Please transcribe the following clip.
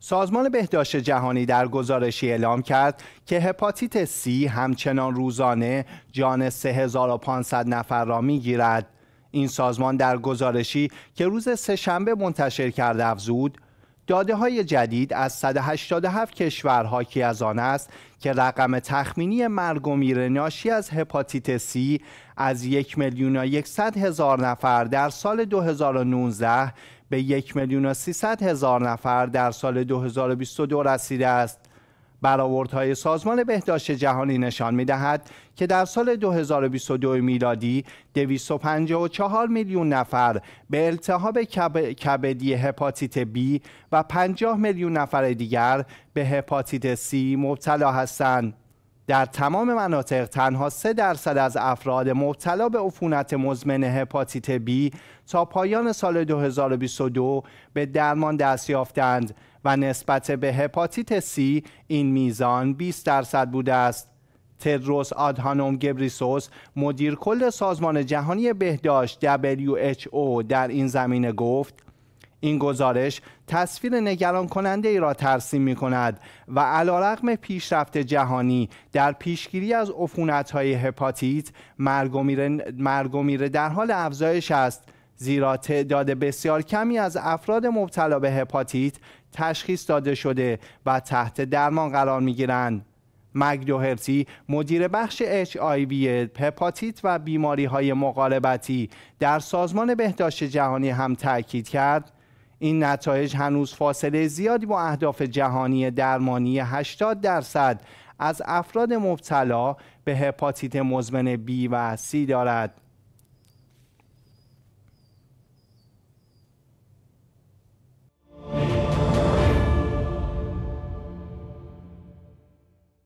سازمان بهداشت جهانی در گزارشی اعلام کرد که هپاتیت C همچنان روزانه جان 3500 نفر را میگیرد. این سازمان در گزارشی که روز سهشنبه منتشر کرده افزود داده های جدید از 187 کشور حاکی از آن است که رقم تخمینی مرگ و میر ناشی از هپاتیت C از یک میلیون و یکصد هزار نفر در سال 2019 به یک میلیون و سیصد هزار نفر در سال 2022 رسیده است. برآوردهای سازمان بهداشت جهانی نشان می دهد که در سال 2022 میلادی 254 میلیون نفر به التهاب کبدی هپاتیت B و 50 میلیون نفر دیگر به هپاتیت C مبتلا هستند. در تمام مناطق تنها 3 درصد از افراد مبتلا به عفونت مزمن هپاتیت بی تا پایان سال 2022 به درمان دست یافتند و نسبت به هپاتیت C این میزان 20 درصد بوده است. تدروس آدهانوم گبریسوس مدیر کل سازمان جهانی بهداشت WHO در این زمینه گفت این گزارش تصویر نگران کننده ای را ترسیم می کند و رقم پیشرفت جهانی در پیشگیری از عفونت های هپاتیت مرگ و در حال افزایش است زیرا تعداد بسیار کمی از افراد مبتلا به هپاتیت تشخیص داده شده و تحت درمان قرار می گیرند. مگدو مدیر بخش HIV هپاتیت و بیماری های مقالبتی در سازمان بهداشت جهانی هم تاکید کرد این نتایج هنوز فاصله زیادی با اهداف جهانی درمانی 80 درصد از افراد مبتلا به هپاتیت مزمن B و C دارد.